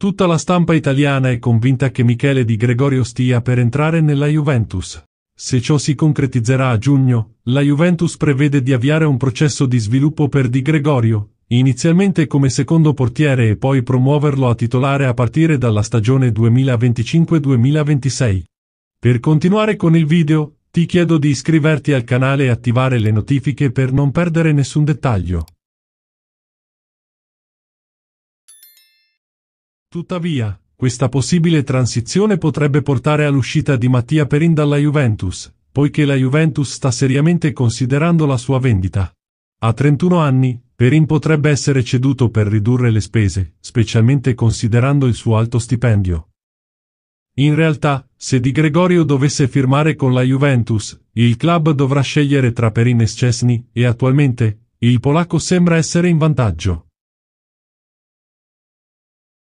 Tutta la stampa italiana è convinta che Michele Di Gregorio stia per entrare nella Juventus. Se ciò si concretizzerà a giugno, la Juventus prevede di avviare un processo di sviluppo per Di Gregorio, inizialmente come secondo portiere e poi promuoverlo a titolare a partire dalla stagione 2025-2026. Per continuare con il video, ti chiedo di iscriverti al canale e attivare le notifiche per non perdere nessun dettaglio. Tuttavia, questa possibile transizione potrebbe portare all'uscita di Mattia Perin dalla Juventus, poiché la Juventus sta seriamente considerando la sua vendita. A 31 anni, Perin potrebbe essere ceduto per ridurre le spese, specialmente considerando il suo alto stipendio. In realtà, se Di Gregorio dovesse firmare con la Juventus, il club dovrà scegliere tra Perin e Szczesny, e attualmente, il polacco sembra essere in vantaggio.